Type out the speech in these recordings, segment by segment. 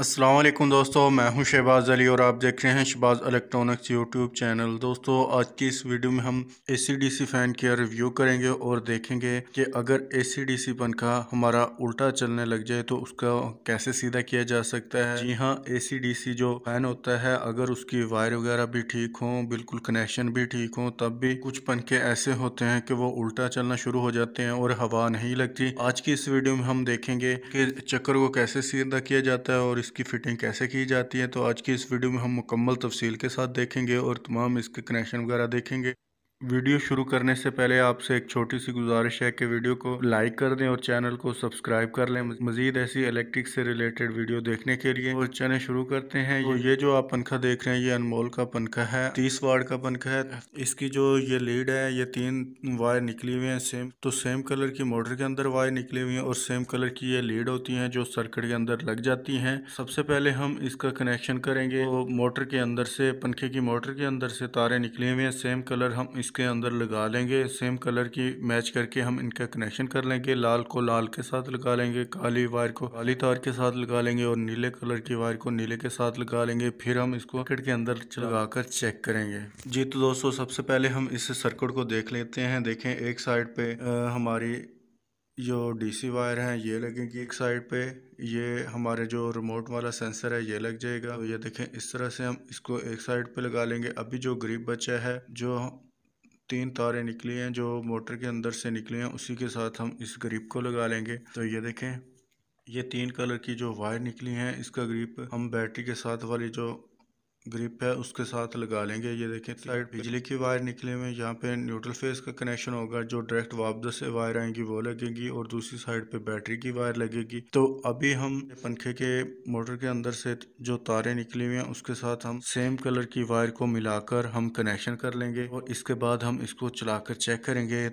असलम दोस्तों मैं हूं शहबाज अली और आप देख रहे हैं शहबाज इलेक्ट्रॉनिक्स यूट्यूब चैनल दोस्तों आज की इस वीडियो में हम A C D C fan के रिव्यू करेंगे और देखेंगे कि अगर ए सी डी सी पंखा हमारा उल्टा चलने लग जाए तो उसका कैसे सीधा किया जा सकता है जी हाँ ए सी डी सी जो फ़ैन होता है अगर उसकी वायर वगैरह भी ठीक हों बिल्कुल कनेक्शन भी ठीक हों तब भी कुछ पंखे ऐसे होते हैं कि वो उल्टा चलना शुरू हो जाते हैं और हवा नहीं लगती आज की इस वीडियो में हम देखेंगे कि चक्कर को कैसे सीधा किया जाता है और इसकी फ़िटिंग कैसे की जाती है तो आज की इस वीडियो में हम मुकम्मल तफसील के साथ देखेंगे और तमाम इसके कनेक्शन वगैरह देखेंगे वीडियो शुरू करने से पहले आपसे एक छोटी सी गुजारिश है कि वीडियो को लाइक कर दें और चैनल को सब्सक्राइब कर लें मज़ीद ऐसी इलेक्ट्रिक से रिलेटेड वीडियो देखने के लिए और तो चैनल शुरू करते हैं तो ये जो आप पंखा देख रहे हैं ये अनमोल का पंखा है तीस वार्ड का पंखा है इसकी जो ये लीड है ये तीन वायर निकली हुई है सेम तो सेम कलर की मोटर के अंदर वायर निकली हुई है और सेम कलर की ये लीड होती है जो सर्किट के अंदर लग जाती है सबसे पहले हम इसका कनेक्शन करेंगे तो मोटर के अंदर से पंखे की मोटर के अंदर से तारे निकले हुए हैं सेम कलर हम इस इसके अंदर लगा लेंगे सेम कलर की मैच करके हम इनका कनेक्शन कर लेंगे लाल को लाल के साथ लगा लेंगे काली वायर को काली तार के साथ लगा लेंगे और नीले कलर की वायर को नीले के साथ लगा लेंगे फिर हम इसको सर्किट के अंदर लगा कर चेक करेंगे जी तो दोस्तों सबसे पहले हम इस सर्किट को देख लेते हैं देखें एक साइड पे हमारी जो डीसी वायर है ये लगेंगे एक साइड पे ये हमारे जो रिमोट वाला सेंसर है ये लग जाएगा तो ये देखें इस तरह से हम इसको एक साइड पे लगा लेंगे अभी जो गरीब बच्चा है जो तीन तारे निकली हैं जो मोटर के अंदर से निकली हैं उसी के साथ हम इस ग्रीप को लगा लेंगे तो ये देखें ये तीन कलर की जो वायर निकली हैं इसका ग्रीप हम बैटरी के साथ वाली जो ग्रिप है उसके साथ लगा लेंगे ये देखें साइड बिजली की वायर निकले हुए यहाँ पे न्यूट्रल फेस का कनेक्शन होगा जो डायरेक्ट वापद से वायर आएंगी वो लगेगी और दूसरी साइड पे बैटरी की वायर लगेगी तो अभी हम पंखे के मोटर के अंदर से जो तारे निकली हुई हैं उसके साथ हम सेम कलर की वायर को मिलाकर हम कनेक्शन कर लेंगे और इसके बाद हम इसको चलाकर चेक करेंगे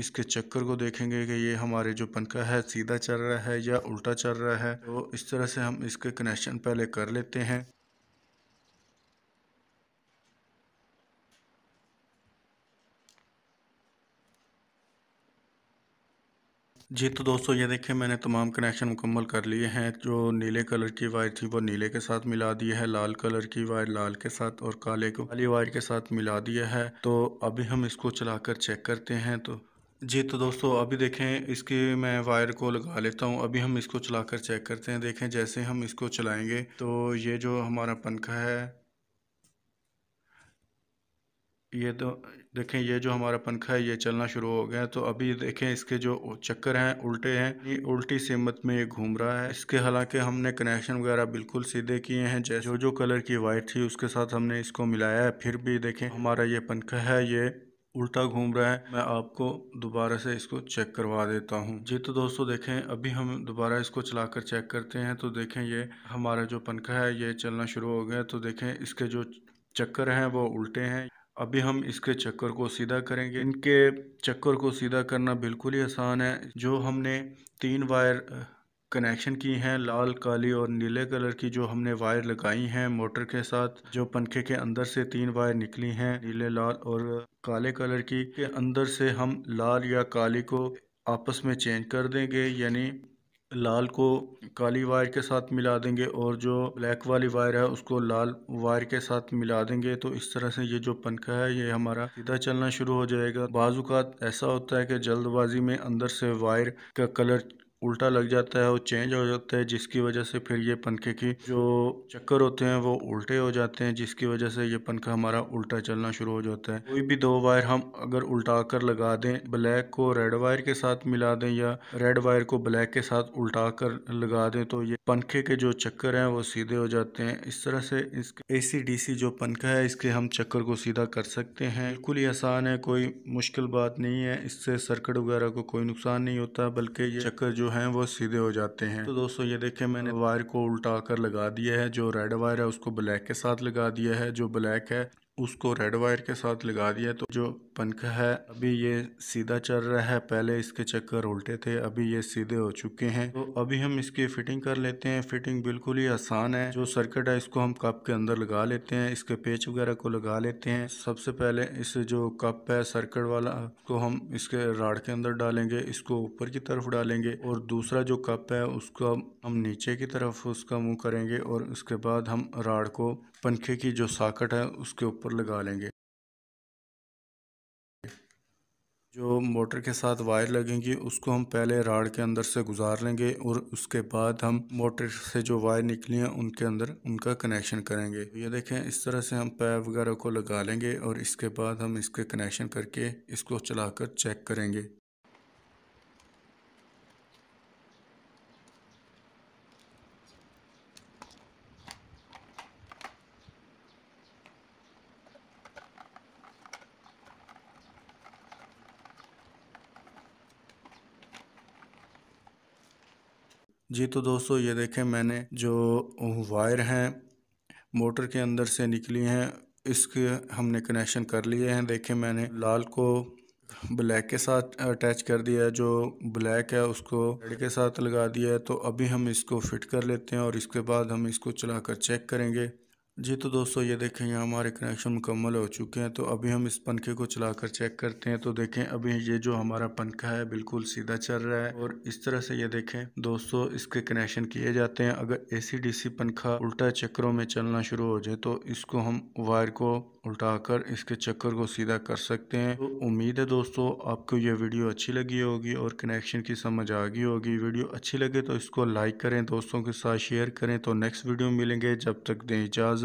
इसके चक्कर को देखेंगे कि ये हमारे जो पंखा है सीधा चल रहा है या उल्टा चल रहा है तो इस तरह से हम इसके कनेक्शन पहले कर लेते हैं जी तो दोस्तों ये देखिए मैंने तमाम कनेक्शन मुकम्मल कर लिए हैं जो नीले कलर की वायर थी वो नीले के साथ मिला दी है लाल कलर की वायर लाल के साथ और काले को काली वायर के साथ मिला दिया है तो अभी हम इसको चलाकर चेक करते हैं तो जी तो दोस्तों अभी देखें इसकी मैं वायर को लगा लेता हूं अभी हम इसको चलाकर चेक करते हैं देखें जैसे हम इसको चलाएंगे तो ये जो हमारा पंखा है ये तो देखें ये जो हमारा पंखा है ये चलना शुरू हो गया तो अभी देखें इसके जो चक्कर हैं उल्टे हैं ये उल्टी सिमत में ये घूम रहा है इसके हालांकि हमने कनेक्शन वगैरह बिल्कुल सीधे किए हैं जैसे जो जो कलर की वाइट थी उसके साथ हमने इसको मिलाया है फिर भी देखें हमारा ये पंखा है ये उल्टा घूम रहा है मैं आपको दोबारा से इसको चेक करवा देता हूँ जी तो दोस्तों देखें अभी हम दोबारा इसको चलाकर चेक करते हैं तो देखें ये हमारा जो पंखा है ये चलना शुरू हो गया तो देखें इसके जो चक्कर हैं वो उल्टे हैं अभी हम इसके चक्कर को सीधा करेंगे इनके चक्कर को सीधा करना बिल्कुल ही आसान है जो हमने तीन वायर कनेक्शन की हैं लाल काली और नीले कलर की जो हमने वायर लगाई हैं मोटर के साथ जो पंखे के अंदर से तीन वायर निकली हैं नीले लाल और काले कलर की के अंदर से हम लाल या काली को आपस में चेंज कर देंगे यानी लाल को काली वायर के साथ मिला देंगे और जो ब्लैक वाली वायर है उसको लाल वायर के साथ मिला देंगे तो इस तरह से ये जो पंखा है ये हमारा सीधा चलना शुरू हो जाएगा बाजूकात ऐसा होता है कि जल्दबाजी में अंदर से वायर का कलर उल्टा लग जाता है और चेंज हो जाता है जिसकी वजह से फिर ये पंखे की जो चक्कर होते हैं वो उल्टे हो जाते हैं जिसकी वजह से ये पंखा हमारा उल्टा चलना शुरू हो जाता है कोई भी दो वायर हम अगर उल्टा कर लगा दें ब्लैक को रेड वायर के साथ मिला दें या रेड वायर को ब्लैक के साथ उल्टा कर लगा दें तो ये पंखे के जो चक्कर हैं वो सीधे हो जाते हैं इस तरह से इसके ए सी डी सी जो पंखा है इसके हम चक्कर को सीधा कर सकते हैं बिल्कुल ही आसान है कोई मुश्किल बात नहीं है इससे सर्कट वगैरह को कोई नुकसान नहीं होता बल्कि ये चक्कर जो हैं वो सीधे हो जाते हैं तो दोस्तों ये देखें मैंने वायर को उल्टा कर लगा दिया है जो रेड वायर है उसको ब्लैक के साथ लगा दिया है जो ब्लैक है उसको रेड वायर के साथ लगा दिया तो जो पंखा है अभी ये सीधा चल रहा है पहले इसके चक्कर उल्टे थे अभी ये सीधे हो चुके हैं तो अभी हम इसकी फिटिंग कर लेते हैं फिटिंग बिल्कुल ही आसान है जो सर्किट है इसको हम कप के अंदर लगा लेते हैं इसके पेच वगैरह को लगा लेते हैं सबसे पहले इस जो कप है सर्किट वाला को हम इसके राड के अंदर डालेंगे इसको ऊपर की तरफ डालेंगे और दूसरा जो कप है उसका हम नीचे की तरफ उसका मुँह करेंगे और उसके बाद हम राड को पंखे की जो साकट है उसके ऊपर लगा लेंगे जो मोटर के साथ वायर लगेंगी उसको हम पहले राड के अंदर से गुजार लेंगे और उसके बाद हम मोटर से जो वायर निकली हैं उनके अंदर उनका कनेक्शन करेंगे ये देखें इस तरह से हम पैप वगैरह को लगा लेंगे और इसके बाद हम इसके कनेक्शन करके इसको चलाकर चेक करेंगे जी तो दोस्तों ये देखें मैंने जो वायर हैं मोटर के अंदर से निकली हैं इसके हमने कनेक्शन कर लिए हैं देखें मैंने लाल को ब्लैक के साथ अटैच कर दिया है जो ब्लैक है उसको रेड के साथ लगा दिया है तो अभी हम इसको फिट कर लेते हैं और इसके बाद हम इसको चलाकर चेक करेंगे जी तो दोस्तों ये देखें यहाँ हमारे कनेक्शन मुकम्मल हो चुके हैं तो अभी हम इस पंखे को चलाकर चेक करते हैं तो देखें अभी ये जो हमारा पंखा है बिल्कुल सीधा चल रहा है और इस तरह से ये देखें दोस्तों इसके कनेक्शन किए जाते हैं अगर एसी डीसी पंखा उल्टा चक्करों में चलना शुरू हो जाए तो इसको हम वायर को कर इसके चक्कर को सीधा कर सकते हैं तो उम्मीद है दोस्तों आपको ये वीडियो अच्छी लगी होगी और कनेक्शन की समझ आ गई होगी वीडियो अच्छी लगे तो इसको लाइक करें दोस्तों के साथ शेयर करें तो नेक्स्ट वीडियो मिलेंगे जब तक दें इजाज़त